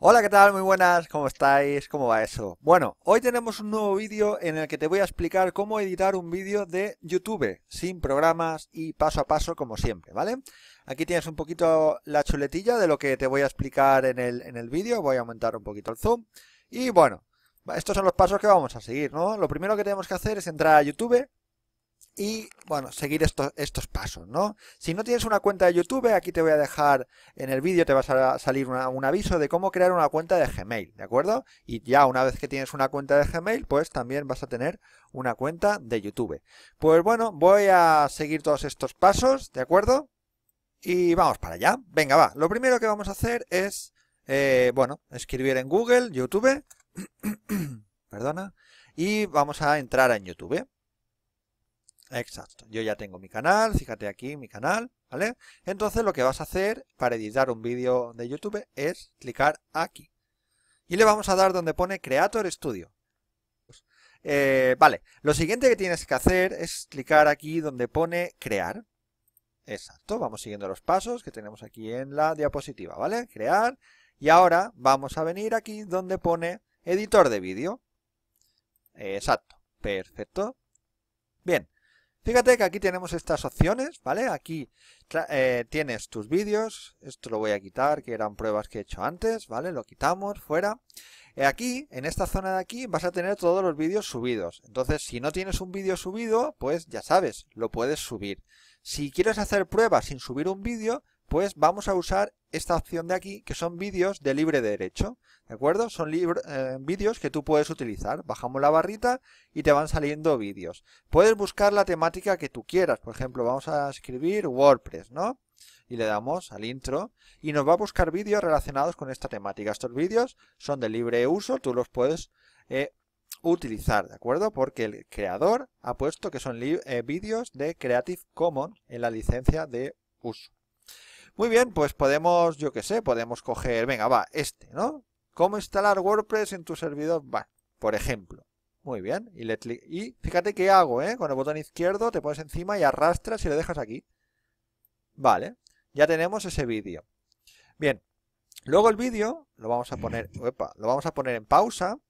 Hola, ¿qué tal? Muy buenas, ¿cómo estáis? ¿Cómo va eso? Bueno, hoy tenemos un nuevo vídeo en el que te voy a explicar cómo editar un vídeo de YouTube, sin programas y paso a paso como siempre, ¿vale? Aquí tienes un poquito la chuletilla de lo que te voy a explicar en el, vídeo, voy a aumentar un poquito el zoom y bueno, estos son los pasos que vamos a seguir, ¿no? Lo primero que tenemos que hacer es entrar a YouTube, y bueno, seguir estos, estos pasos, ¿no? Si no tienes una cuenta de YouTube, aquí te voy a dejar en el vídeo, te vas a salir un aviso de cómo crear una cuenta de Gmail, ¿de acuerdo? Y ya una vez que tienes una cuenta de Gmail, pues también vas a tener una cuenta de YouTube. Pues bueno, voy a seguir todos estos pasos, ¿de acuerdo? Y vamos para allá. Venga, va. Lo primero que vamos a hacer es, eh, bueno, escribir en Google, YouTube, perdona, y vamos a entrar en YouTube. Exacto. Yo ya tengo mi canal, fíjate aquí mi canal, ¿vale? Entonces lo que vas a hacer para editar un vídeo de YouTube es clicar aquí. Y le vamos a dar donde pone Creator Studio. Pues, eh, vale, lo siguiente que tienes que hacer es clicar aquí donde pone crear. Exacto, vamos siguiendo los pasos que tenemos aquí en la diapositiva, ¿vale? Crear. Y ahora vamos a venir aquí donde pone editor de vídeo. Exacto, perfecto. Bien, Fíjate que aquí tenemos estas opciones, ¿vale? Aquí eh, tienes tus vídeos, esto lo voy a quitar, que eran pruebas que he hecho antes, ¿vale? Lo quitamos, fuera. Eh, aquí, en esta zona de aquí, vas a tener todos los vídeos subidos. Entonces, si no tienes un vídeo subido, pues ya sabes, lo puedes subir. Si quieres hacer pruebas sin subir un vídeo, pues vamos a usar esta opción de aquí, que son vídeos de libre derecho, ¿de acuerdo? Son eh, vídeos que tú puedes utilizar. Bajamos la barrita y te van saliendo vídeos. Puedes buscar la temática que tú quieras, por ejemplo, vamos a escribir WordPress, ¿no? Y le damos al intro y nos va a buscar vídeos relacionados con esta temática. Estos vídeos son de libre uso, tú los puedes eh, utilizar, ¿de acuerdo? Porque el creador ha puesto que son eh, vídeos de Creative Commons en la licencia de uso. Muy bien, pues podemos, yo qué sé, podemos coger, venga, va, este, ¿no? ¿Cómo instalar WordPress en tu servidor? Va, por ejemplo. Muy bien, y, le y fíjate qué hago, ¿eh? Con el botón izquierdo te pones encima y arrastras y lo dejas aquí. Vale, ya tenemos ese vídeo. Bien, luego el vídeo lo vamos a poner, lo vamos a poner en pausa.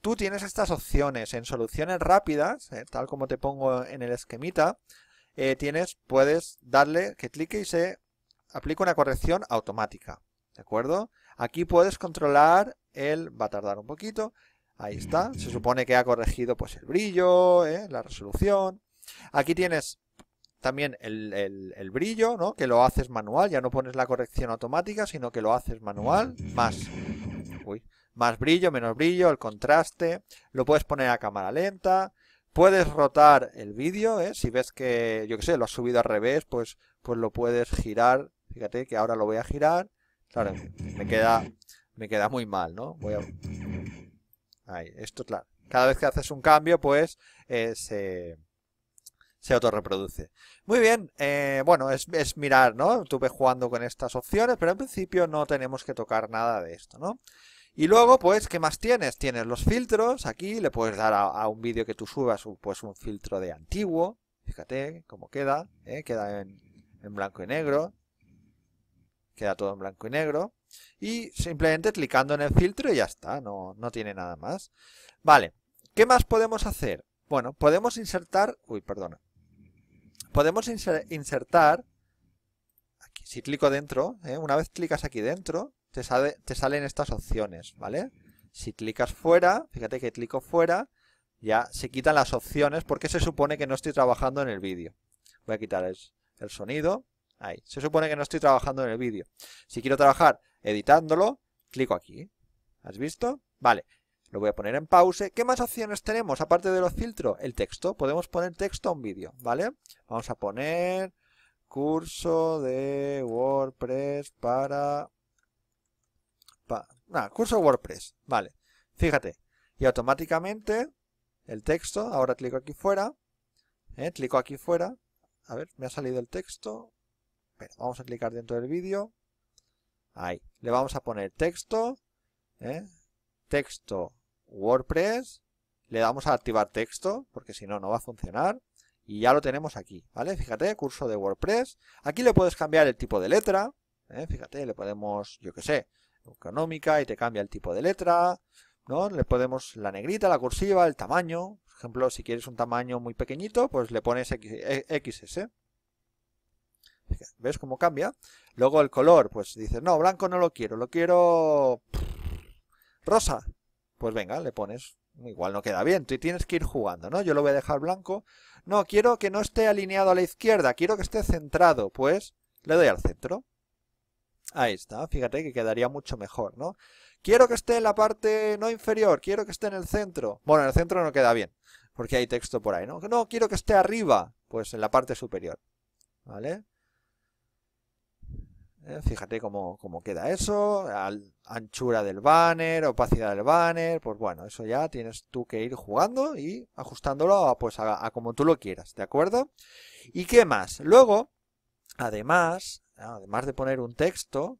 Tú tienes estas opciones en soluciones rápidas, ¿eh? tal como te pongo en el esquemita, eh, tienes, puedes darle que clique y se aplica una corrección automática. ¿De acuerdo? Aquí puedes controlar el... Va a tardar un poquito. Ahí está. Se supone que ha corregido pues el brillo, ¿eh? la resolución. Aquí tienes también el, el, brillo, ¿no? Que lo haces manual. Ya no pones la corrección automática, sino que lo haces manual. Más... más brillo, menos brillo, el contraste. Lo puedes poner a cámara lenta. Puedes rotar el vídeo, ¿eh? Si ves que, yo qué sé, lo has subido al revés, pues, pues lo puedes girar Fíjate que ahora lo voy a girar. Claro, me queda, me queda muy mal, ¿no? Voy a... esto, claro. Cada vez que haces un cambio, pues eh, se, auto reproduce Muy bien, eh, bueno, es, mirar, ¿no? Estuve jugando con estas opciones, pero en principio no tenemos que tocar nada de esto, ¿no? Y luego, pues, ¿qué más tienes? Tienes los filtros, aquí le puedes dar a, un vídeo que tú subas pues un filtro de antiguo, fíjate cómo queda, ¿eh? queda en blanco y negro, queda todo en blanco y negro. Y simplemente clicando en el filtro y ya está, no, tiene nada más. Vale, ¿qué más podemos hacer? Bueno, podemos insertar... Uy, perdona. Podemos insertar... Aquí, si clico dentro, ¿eh? una vez clicas aquí dentro, te, te salen estas opciones, ¿vale? Si clicas fuera, fíjate que clico fuera, ya se quitan las opciones porque se supone que no estoy trabajando en el vídeo. Voy a quitar el sonido Ahí. Se supone que no estoy trabajando en el vídeo. Si quiero trabajar editándolo, clico aquí. ¿Has visto? Vale. Lo voy a poner en pause. ¿Qué más opciones tenemos aparte de los filtros? El texto. Podemos poner texto a un vídeo, ¿vale? Vamos a poner curso de WordPress para... para... Ah, curso WordPress, vale. Fíjate. Y automáticamente el texto, ahora clico aquí fuera. ¿eh? Clico aquí fuera. A ver, me ha salido el texto vamos a clicar dentro del vídeo. Ahí. Le vamos a poner texto. ¿eh? Texto WordPress. Le damos a activar texto, porque si no, no va a funcionar. Y ya lo tenemos aquí, ¿vale? Fíjate, curso de WordPress. Aquí le puedes cambiar el tipo de letra. ¿eh? Fíjate, le podemos, yo qué sé, económica y te cambia el tipo de letra. ¿no? Le podemos la negrita, la cursiva, el tamaño. Por ejemplo, si quieres un tamaño muy pequeñito, pues le pones XS. E, ¿Ves cómo cambia? Luego el color, pues dices, no, blanco no lo quiero, lo quiero rosa. Pues venga, le pones, igual no queda bien, tú tienes que ir jugando, ¿no? Yo lo voy a dejar blanco. No, quiero que no esté alineado a la izquierda, quiero que esté centrado, pues le doy al centro. Ahí está, fíjate que quedaría mucho mejor, ¿no? Quiero que esté en la parte no inferior, quiero que esté en el centro. Bueno, en el centro no queda bien, porque hay texto por ahí, ¿no? No, quiero que esté arriba, pues en la parte superior, ¿vale? ¿eh? fíjate cómo, queda eso, anchura del banner, opacidad del banner, pues bueno, eso ya tienes tú que ir jugando y ajustándolo a, pues como tú lo quieras, ¿de acuerdo? ¿Y qué más? Luego, además, además de poner un texto,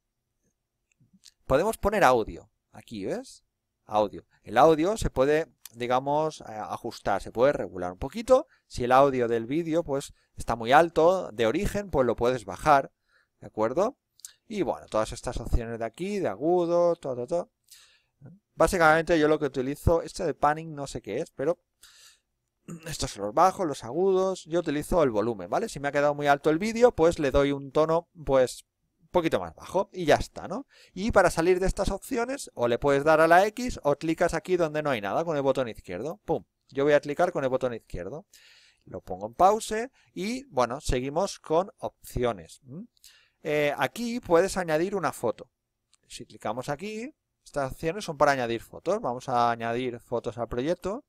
podemos poner audio, aquí, ¿ves? Audio. El audio se puede, digamos, eh, ajustar, se puede regular un poquito, si el audio del vídeo, pues, está muy alto, de origen, pues lo puedes bajar, ¿de acuerdo? Y bueno, todas estas opciones de aquí, de agudo, todo, todo. Básicamente yo lo que utilizo, este de panning no sé qué es, pero estos son los bajos, los agudos, yo utilizo el volumen, ¿vale? Si me ha quedado muy alto el vídeo, pues le doy un tono, pues, un poquito más bajo y ya está, ¿no? Y para salir de estas opciones, o le puedes dar a la X o clicas aquí donde no hay nada con el botón izquierdo, ¡pum! Yo voy a clicar con el botón izquierdo. Lo pongo en pause y, bueno, seguimos con opciones. Eh, aquí puedes añadir una foto. Si clicamos aquí, estas acciones son para añadir fotos. Vamos a añadir fotos al proyecto.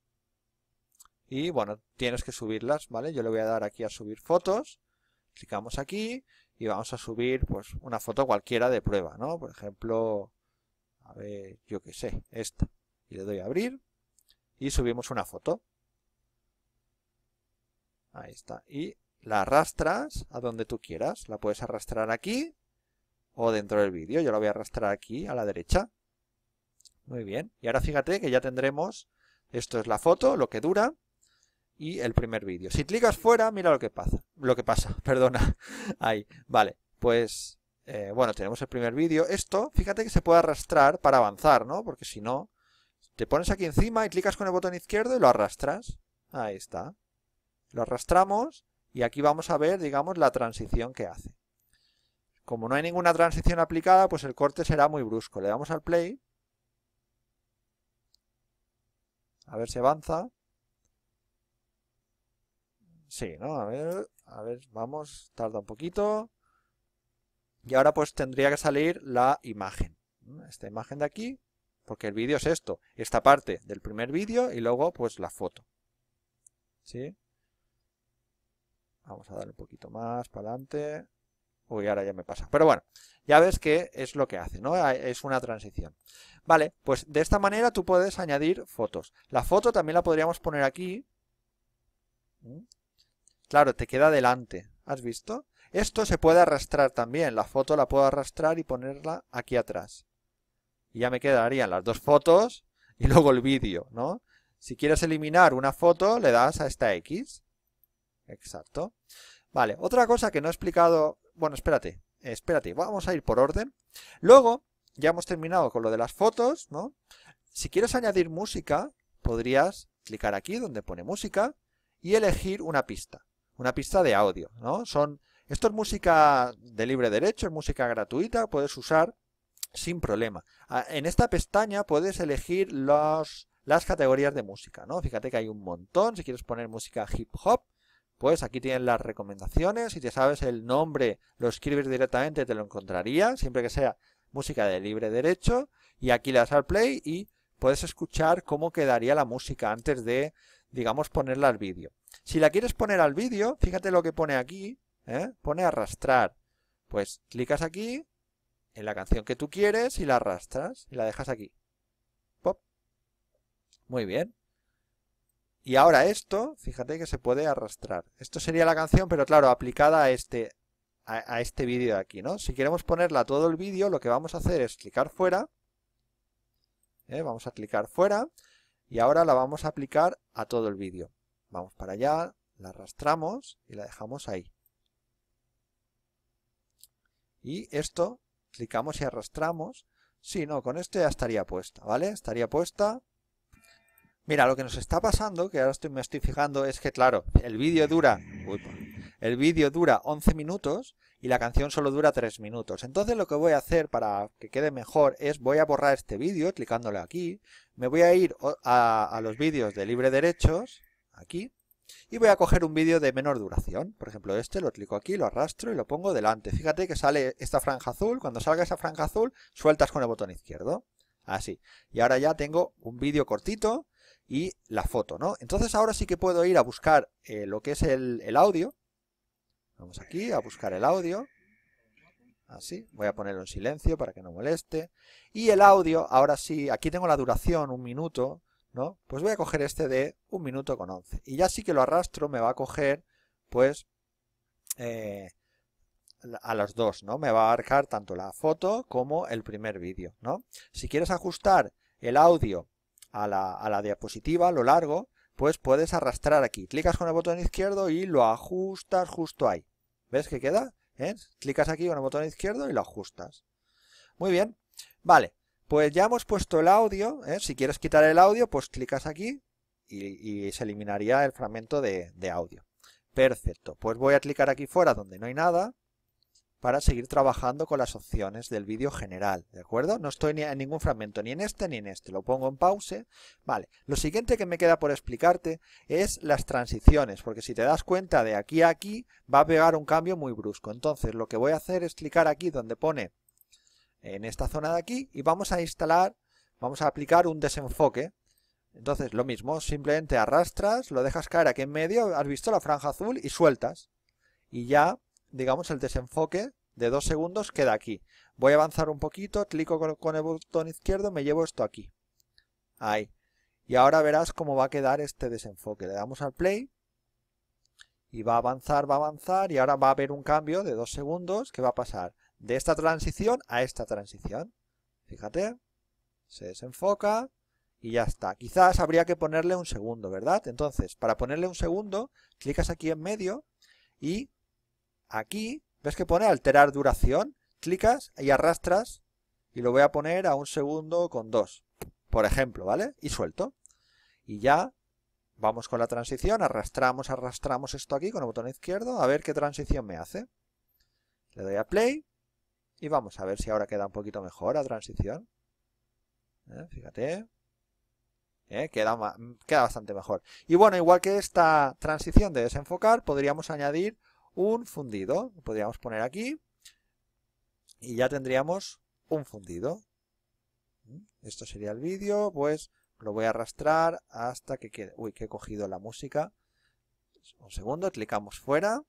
Y bueno, tienes que subirlas, ¿vale? Yo le voy a dar aquí a subir fotos. Clicamos aquí y vamos a subir pues una foto cualquiera de prueba, ¿no? Por ejemplo, a ver, yo qué sé, esta. Y le doy a abrir y subimos una foto. Ahí está. Y la arrastras a donde tú quieras. La puedes arrastrar aquí o dentro del vídeo. Yo la voy a arrastrar aquí a la derecha. Muy bien. Y ahora fíjate que ya tendremos, esto es la foto, lo que dura y el primer vídeo. Si clicas fuera, mira lo que pasa. Lo que pasa, perdona. Ahí, vale. Pues, eh, bueno, tenemos el primer vídeo. Esto, fíjate que se puede arrastrar para avanzar, ¿no? Porque si no, te pones aquí encima y clicas con el botón izquierdo y lo arrastras. Ahí está. Lo arrastramos y aquí vamos a ver, digamos, la transición que hace. Como no hay ninguna transición aplicada, pues el corte será muy brusco. Le damos al play. A ver si avanza. Sí, ¿no? A ver, a ver, vamos, tarda un poquito. Y ahora pues tendría que salir la imagen. Esta imagen de aquí, porque el vídeo es esto. Esta parte del primer vídeo y luego pues la foto. ¿Sí? Vamos a dar un poquito más para adelante. Uy, ahora ya me pasa. Pero bueno, ya ves que es lo que hace, ¿no? Ah, es una transición. Vale, pues de esta manera tú puedes añadir fotos. La foto también la podríamos poner aquí. Mm. Claro, te queda delante. ¿Has visto? Esto se puede arrastrar también. La foto la puedo arrastrar y ponerla aquí atrás. Y ya me quedarían las dos fotos y luego el vídeo, ¿no? Si quieres eliminar una foto, le das a esta X Exacto. Vale, otra cosa que no he explicado... Bueno, espérate, espérate, vamos a ir por orden. Luego, ya hemos terminado con lo de las fotos, ¿no? Si quieres añadir música, podrías clicar aquí donde pone música y elegir una pista, una pista de audio, ¿no? Son, esto es música de libre derecho, es música gratuita, puedes usar sin problema. Ah, en esta pestaña puedes elegir las categorías de música, ¿no? Fíjate que hay un montón, si quieres poner música hip hop, pues aquí tienen las recomendaciones. Si te sabes el nombre, lo escribes directamente, te lo encontraría, siempre que sea música de libre derecho. Y aquí le das al play y puedes escuchar cómo quedaría la música antes de, digamos, ponerla al vídeo. Si la quieres poner al vídeo, fíjate lo que pone aquí, ¿eh? pone arrastrar. Pues clicas aquí en la canción que tú quieres y la arrastras y la dejas aquí. Pop. Muy bien. Y ahora esto, fíjate que se puede arrastrar. Esto sería la canción, pero claro, aplicada a este, a, este vídeo de aquí, ¿no? Si queremos ponerla a todo el vídeo, lo que vamos a hacer es clicar fuera. ¿eh? Vamos a clicar fuera. Y ahora la vamos a aplicar a todo el vídeo. Vamos para allá, la arrastramos y la dejamos ahí. Y esto, clicamos y arrastramos. Sí, no, con esto ya estaría puesta, ¿vale? Estaría puesta. Mira, lo que nos está pasando, que ahora estoy, me estoy fijando, es que, claro, el vídeo dura. el vídeo dura 11 minutos y la canción solo dura 3 minutos. Entonces lo que voy a hacer para que quede mejor es voy a borrar este vídeo clicándole aquí. Me voy a ir a, a los vídeos de libre derechos, aquí, y voy a coger un vídeo de menor duración. Por ejemplo, este lo clico aquí, lo arrastro y lo pongo delante. Fíjate que sale esta franja azul. Cuando salga esa franja azul, sueltas con el botón izquierdo. Así. Y ahora ya tengo un vídeo cortito y la foto, ¿no? Entonces ahora sí que puedo ir a buscar eh, lo que es el, audio. Vamos aquí a buscar el audio. Así, voy a ponerlo en silencio para que no moleste. Y el audio, ahora sí, aquí tengo la duración, un minuto, ¿no? Pues voy a coger este de un minuto con 11. Y ya sí que lo arrastro, me va a coger, pues, eh, a las dos, ¿no? Me va a abarcar tanto la foto como el primer vídeo, ¿no? Si quieres ajustar el audio a la, a la diapositiva, a lo largo, pues puedes arrastrar aquí. Clicas con el botón izquierdo y lo ajustas justo ahí. ¿Ves que queda? ¿Eh? Clicas aquí con el botón izquierdo y lo ajustas. Muy bien. Vale, pues ya hemos puesto el audio. ¿eh? Si quieres quitar el audio, pues clicas aquí y, se eliminaría el fragmento de, de, audio. Perfecto. Pues voy a clicar aquí fuera donde no hay nada para seguir trabajando con las opciones del vídeo general, ¿de acuerdo? No estoy en ningún fragmento, ni en este ni en este, lo pongo en pause. Vale, lo siguiente que me queda por explicarte es las transiciones, porque si te das cuenta de aquí a aquí va a pegar un cambio muy brusco. Entonces lo que voy a hacer es clicar aquí donde pone en esta zona de aquí y vamos a instalar, vamos a aplicar un desenfoque. Entonces lo mismo, simplemente arrastras, lo dejas caer aquí en medio, has visto la franja azul y sueltas. Y ya digamos, el desenfoque de dos segundos queda aquí. Voy a avanzar un poquito, clico con, el botón izquierdo, me llevo esto aquí. Ahí. Y ahora verás cómo va a quedar este desenfoque. Le damos al play y va a avanzar, va a avanzar y ahora va a haber un cambio de dos segundos que va a pasar de esta transición a esta transición. Fíjate, se desenfoca y ya está. Quizás habría que ponerle un segundo, ¿verdad? Entonces, para ponerle un segundo, clicas aquí en medio y Aquí, ¿ves que pone alterar duración? Clicas y arrastras y lo voy a poner a un segundo con dos, por ejemplo, ¿vale? Y suelto. Y ya vamos con la transición, arrastramos, arrastramos esto aquí con el botón izquierdo, a ver qué transición me hace. Le doy a play y vamos a ver si ahora queda un poquito mejor la transición. ¿Eh? Fíjate, ¿Eh? Queda, queda, bastante mejor. Y bueno, igual que esta transición de desenfocar, podríamos añadir un fundido. Podríamos poner aquí y ya tendríamos un fundido. Mm, esto sería el vídeo, pues lo voy a arrastrar hasta que quede... Uy, que he cogido la música. Un segundo, clicamos fuera,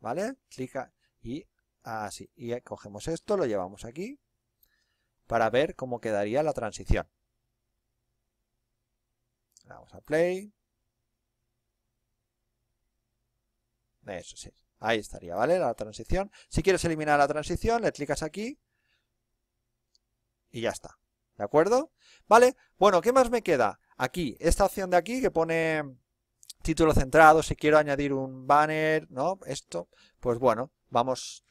¿vale? Clica y así. Ah, y cogemos esto, lo llevamos aquí para ver cómo quedaría la transición. Vamos a play. Eso sí, Ahí estaría, ¿vale? La transición. Si quieres eliminar la transición, le clicas aquí y ya está. ¿De acuerdo? ¿Vale? Bueno, ¿qué más me queda? Aquí, esta opción de aquí que pone título centrado, si quiero añadir un banner, ¿no? Esto, pues bueno, vamos,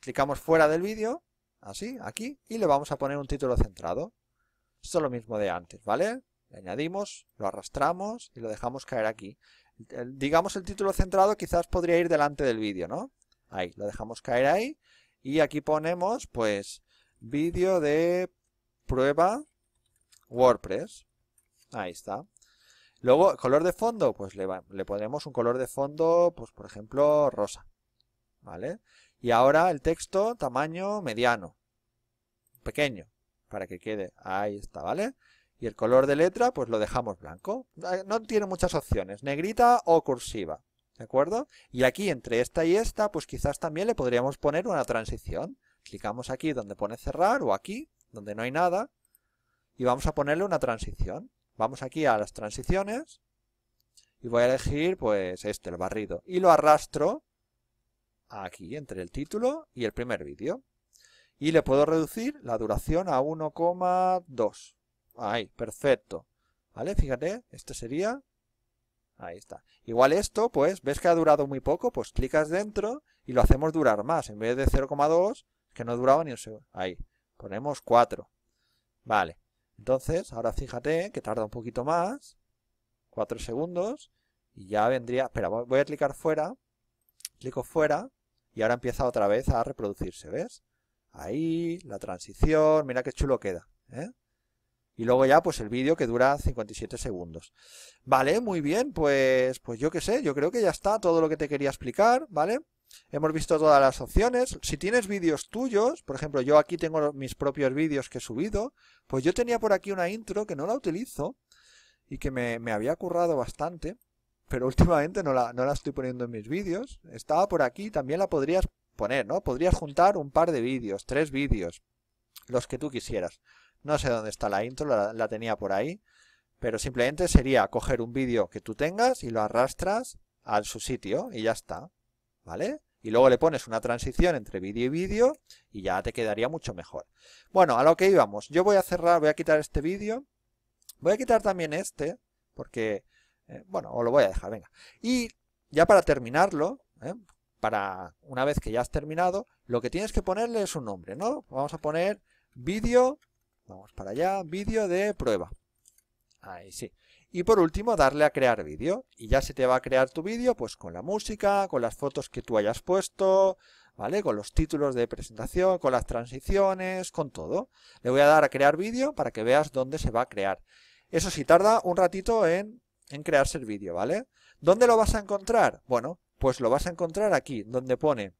clicamos fuera del vídeo, así, aquí, y le vamos a poner un título centrado. Esto es lo mismo de antes, ¿vale? Le añadimos, lo arrastramos y lo dejamos caer aquí digamos el título centrado quizás podría ir delante del vídeo, ¿no? Ahí, lo dejamos caer ahí. Y aquí ponemos, pues, vídeo de prueba WordPress. Ahí está. Luego, color de fondo, pues le, le ponemos un color de fondo, pues por ejemplo, rosa. ¿Vale? Y ahora el texto, tamaño mediano. Pequeño, para que quede. Ahí está, ¿vale? Y el color de letra, pues lo dejamos blanco. Ah, no tiene muchas opciones, negrita o cursiva. ¿De acuerdo? Y aquí, entre esta y esta, pues quizás también le podríamos poner una transición. Clicamos aquí donde pone cerrar o aquí, donde no hay nada. Y vamos a ponerle una transición. Vamos aquí a las transiciones. Y voy a elegir, pues, este, el barrido. Y lo arrastro aquí, entre el título y el primer vídeo. Y le puedo reducir la duración a 1,2. Ahí, perfecto. ¿Vale? Fíjate, esto sería... Ahí está. Igual esto, pues, ves que ha durado muy poco, pues clicas dentro y lo hacemos durar más. En vez de 0,2, que no duraba ni un segundo. Ahí, ponemos 4. Vale. Entonces, ahora fíjate que tarda un poquito más. 4 segundos. Y ya vendría... Espera, voy a clicar fuera. Clico fuera. Y ahora empieza otra vez a reproducirse, ¿ves? Ahí, la transición. Mira qué chulo queda. ¿eh? Y luego ya, pues el vídeo que dura 57 segundos. Vale, muy bien, pues, pues yo qué sé, yo creo que ya está todo lo que te quería explicar, ¿vale? Hemos visto todas las opciones. Si tienes vídeos tuyos, por ejemplo, yo aquí tengo mis propios vídeos que he subido, pues yo tenía por aquí una intro que no la utilizo y que me, había currado bastante, pero últimamente no la, no la estoy poniendo en mis vídeos. Estaba por aquí, también la podrías poner, ¿no? Podrías juntar un par de vídeos, tres vídeos, los que tú quisieras. No sé dónde está la intro, la, tenía por ahí, pero simplemente sería coger un vídeo que tú tengas y lo arrastras a su sitio y ya está, ¿vale? Y luego le pones una transición entre vídeo y vídeo y ya te quedaría mucho mejor. Bueno, a lo que íbamos. Yo voy a cerrar, voy a quitar este vídeo. Voy a quitar también este, porque, eh, bueno, o lo voy a dejar, venga. Y ya para terminarlo, ¿eh? para una vez que ya has terminado, lo que tienes que ponerle es un nombre, ¿no? Vamos a poner vídeo Vamos para allá, vídeo de prueba. Ahí sí. Y por último, darle a crear vídeo. Y ya se te va a crear tu vídeo, pues con la música, con las fotos que tú hayas puesto, ¿vale? Con los títulos de presentación, con las transiciones, con todo. Le voy a dar a crear vídeo para que veas dónde se va a crear. Eso sí, tarda un ratito en, en crearse el vídeo, ¿vale? ¿Dónde lo vas a encontrar? Bueno, pues lo vas a encontrar aquí, donde pone...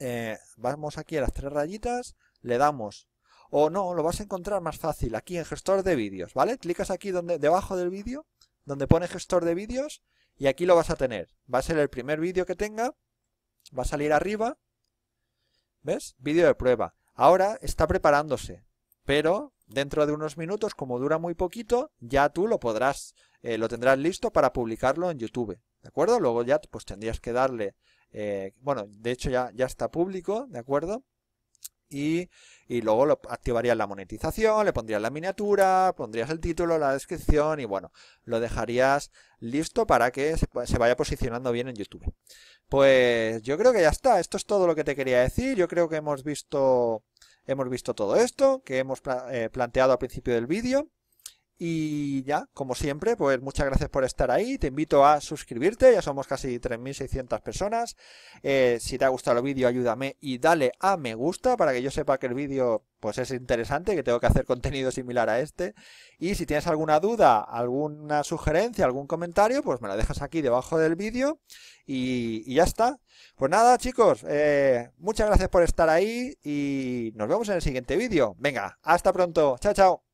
Eh, vamos aquí a las tres rayitas, le damos o no, lo vas a encontrar más fácil aquí en gestor de vídeos, ¿vale? Clicas aquí donde, debajo del vídeo, donde pone gestor de vídeos, y aquí lo vas a tener. Va a ser el primer vídeo que tenga, va a salir arriba, ¿ves? Vídeo de prueba. Ahora está preparándose, pero dentro de unos minutos, como dura muy poquito, ya tú lo podrás, eh, lo tendrás listo para publicarlo en YouTube, ¿de acuerdo? Luego ya pues tendrías que darle, eh, bueno, de hecho ya, ya está público, ¿de acuerdo? y, luego lo, activarías la monetización, le pondrías la miniatura, pondrías el título, la descripción y bueno, lo dejarías listo para que se, vaya posicionando bien en YouTube. Pues yo creo que ya está, esto es todo lo que te quería decir, yo creo que hemos visto hemos visto todo esto que hemos eh, planteado al principio del vídeo. Y ya, como siempre, pues muchas gracias por estar ahí. Te invito a suscribirte, ya somos casi 3.600 personas. Eh, si te ha gustado el vídeo, ayúdame y dale a me gusta para que yo sepa que el vídeo pues es interesante, que tengo que hacer contenido similar a este. Y si tienes alguna duda, alguna sugerencia, algún comentario, pues me la dejas aquí debajo del vídeo y, ya está. Pues nada, chicos, eh, muchas gracias por estar ahí y nos vemos en el siguiente vídeo. Venga, hasta pronto. Chao, chao.